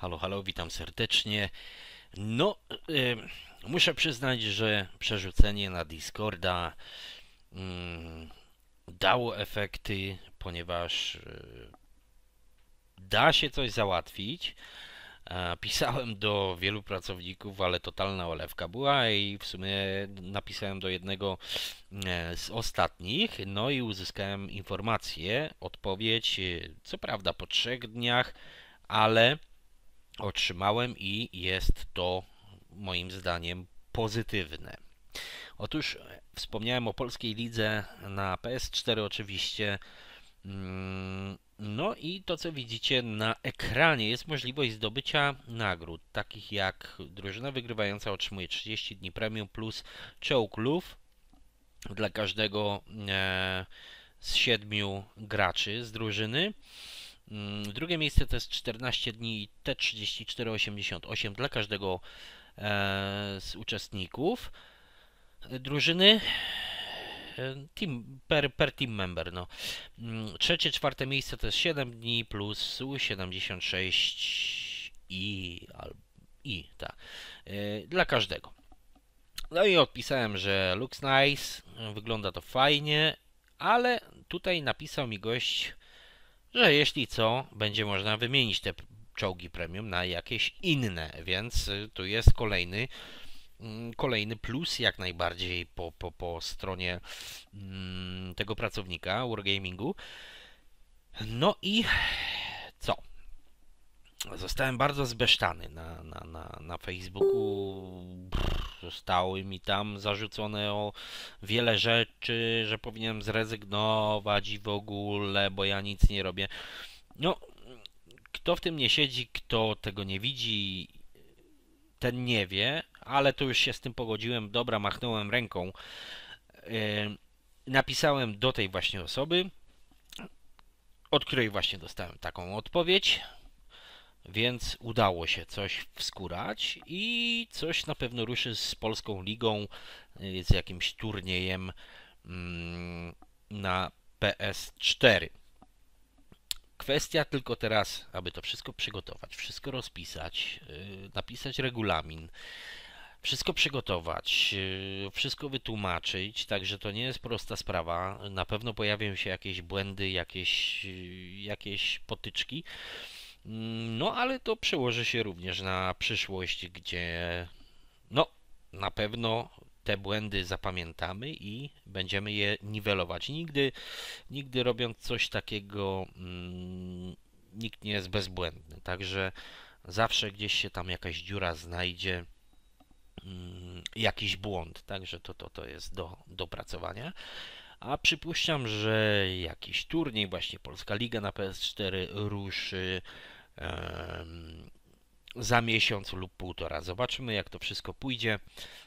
Halo, halo, witam serdecznie. No, y, muszę przyznać, że przerzucenie na Discorda mm, dało efekty, ponieważ y, da się coś załatwić. E, pisałem do wielu pracowników, ale totalna olewka była i w sumie napisałem do jednego e, z ostatnich, no i uzyskałem informację, odpowiedź, y, co prawda po trzech dniach, ale otrzymałem i jest to moim zdaniem pozytywne. Otóż e, wspomniałem o polskiej lidze na PS4 oczywiście. Mm, no i to co widzicie na ekranie jest możliwość zdobycia nagród, takich jak drużyna wygrywająca otrzymuje 30 dni premium plus czołg dla każdego e, z siedmiu graczy z drużyny. Mm, drugie miejsce to jest 14 dni T3488 dla każdego e, z uczestników drużyny. E, team, per, per team member. No. Mm, trzecie, czwarte miejsce to jest 7 dni plus 76 i, i tak. Dla każdego. No i odpisałem, że looks nice, wygląda to fajnie, ale tutaj napisał mi gość że jeśli co, będzie można wymienić te czołgi premium na jakieś inne, więc y, tu jest kolejny mm, kolejny plus jak najbardziej po, po, po stronie mm, tego pracownika Wargamingu. No i co? Zostałem bardzo zbesztany na, na, na, na Facebooku zostały mi tam zarzucone o wiele rzeczy, że powinienem zrezygnować i w ogóle, bo ja nic nie robię. No, kto w tym nie siedzi, kto tego nie widzi, ten nie wie, ale to już się z tym pogodziłem, dobra, machnąłem ręką. E, napisałem do tej właśnie osoby, od której właśnie dostałem taką odpowiedź. Więc udało się coś wskurać i coś na pewno ruszy z polską ligą, y, z jakimś turniejem mm, na PS4. Kwestia tylko teraz, aby to wszystko przygotować, wszystko rozpisać, y, napisać regulamin, wszystko przygotować, y, wszystko wytłumaczyć, także to nie jest prosta sprawa. Na pewno pojawią się jakieś błędy, jakieś, jakieś potyczki. Mm, no ale to przełoży się również na przyszłość, gdzie no na pewno te błędy zapamiętamy i będziemy je niwelować. Nigdy, nigdy robiąc coś takiego, mm, nikt nie jest bezbłędny. Także zawsze gdzieś się tam jakaś dziura znajdzie, mm, jakiś błąd. Także to, to, to jest do dopracowania a przypuszczam, że jakiś turniej, właśnie Polska Liga na PS4 ruszy um, za miesiąc lub półtora. Zobaczymy, jak to wszystko pójdzie.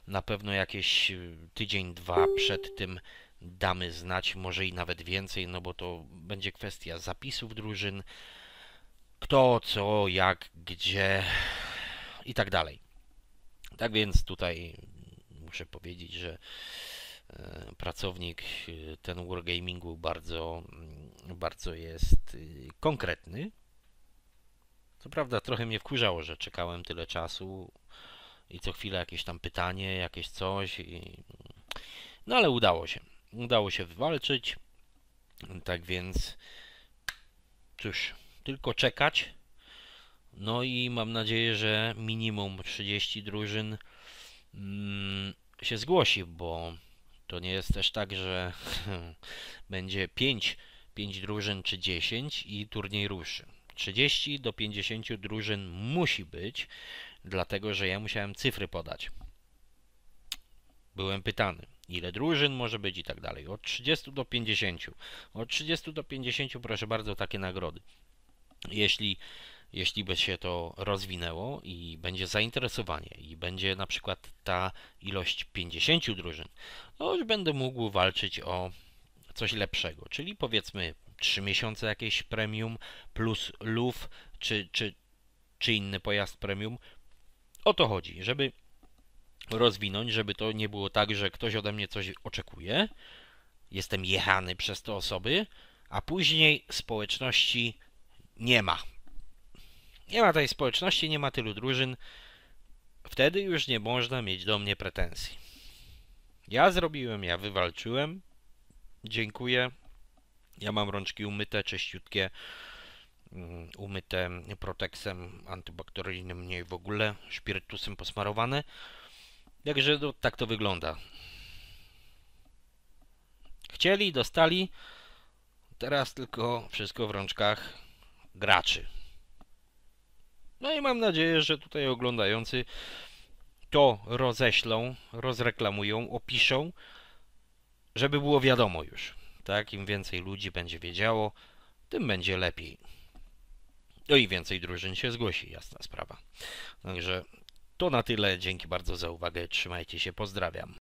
Na pewno jakieś y, tydzień, dwa przed tym damy znać, może i nawet więcej, no bo to będzie kwestia zapisów drużyn, kto, co, jak, gdzie i tak dalej. Tak więc tutaj muszę powiedzieć, że E, pracownik e, ten wargamingu bardzo, mm, bardzo jest y, konkretny. Co prawda trochę mnie wkurzało, że czekałem tyle czasu i co chwilę jakieś tam pytanie, jakieś coś. I... No ale udało się. Udało się wywalczyć. Tak więc cóż, tylko czekać. No i mam nadzieję, że minimum 30 drużyn mm, się zgłosi, bo to nie jest też tak, że będzie 5, 5 drużyn czy 10 i turniej ruszy. 30 do 50 drużyn musi być, dlatego że ja musiałem cyfry podać. Byłem pytany, ile drużyn może być i tak dalej. Od 30 do 50. Od 30 do 50 proszę bardzo takie nagrody. Jeśli jeśli by się to rozwinęło i będzie zainteresowanie i będzie na przykład ta ilość 50 drużyn, to już będę mógł walczyć o coś lepszego, czyli powiedzmy 3 miesiące jakieś premium plus luf czy, czy, czy inny pojazd premium. O to chodzi, żeby rozwinąć, żeby to nie było tak, że ktoś ode mnie coś oczekuje, jestem jechany przez te osoby, a później społeczności nie ma. Nie ma tej społeczności, nie ma tylu drużyn. Wtedy już nie można mieć do mnie pretensji. Ja zrobiłem, ja wywalczyłem. Dziękuję. Ja mam rączki umyte, czyściutkie, mm, umyte proteksem antybakteryjnym, mniej w ogóle, spirytusem posmarowane. Także tak to wygląda. Chcieli, dostali. Teraz tylko wszystko w rączkach graczy. No i mam nadzieję, że tutaj oglądający to roześlą, rozreklamują, opiszą, żeby było wiadomo już. Tak, im więcej ludzi będzie wiedziało, tym będzie lepiej. No i więcej drużyn się zgłosi, jasna sprawa. Także to na tyle. Dzięki bardzo za uwagę. Trzymajcie się, pozdrawiam.